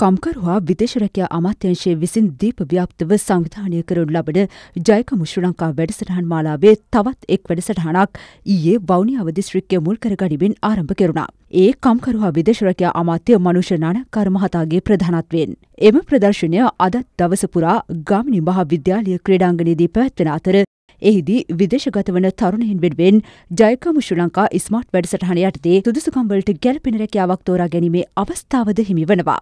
කම්කරුවා විදේශරැකයා අමාත්‍යංශයේ විසින් දීප ව්‍යාප්තව සංවිධානය කරනු ලබන ජයකමු ශ්‍රී ලංකා වැඩසටහන් මාලාවේ තවත් එක් වැඩසටහනක් ඊයේ වවුනියාව දිස්ත්‍රික්කය මුල් කර ගනිමින් ආරම්භ කෙරුණා. ඒ කම්කරුවා විදේශරැකයා අමාත්‍ය මනුෂ නානක්කාර මහතාගේ ප්‍රධානත්වයෙන්. එම ප්‍රදර්ශනය අදත් දවස පුරා ගාමිණී මහාවිද්‍යාලය ක්‍රීඩාංගණයේදී පැවැත්වෙන අතර එහිදී විදේශගත වන තරුණයින් වෙනුවෙන් ජයකම ශ්‍රී ලංකා ස්මාර්ට් වැඩසටහන යටතේ සුදුසුකම්වලට ගැලපෙන රැකියාවක් තෝරා ගැනීමේ අවස්ථාවද හිමි වනවා.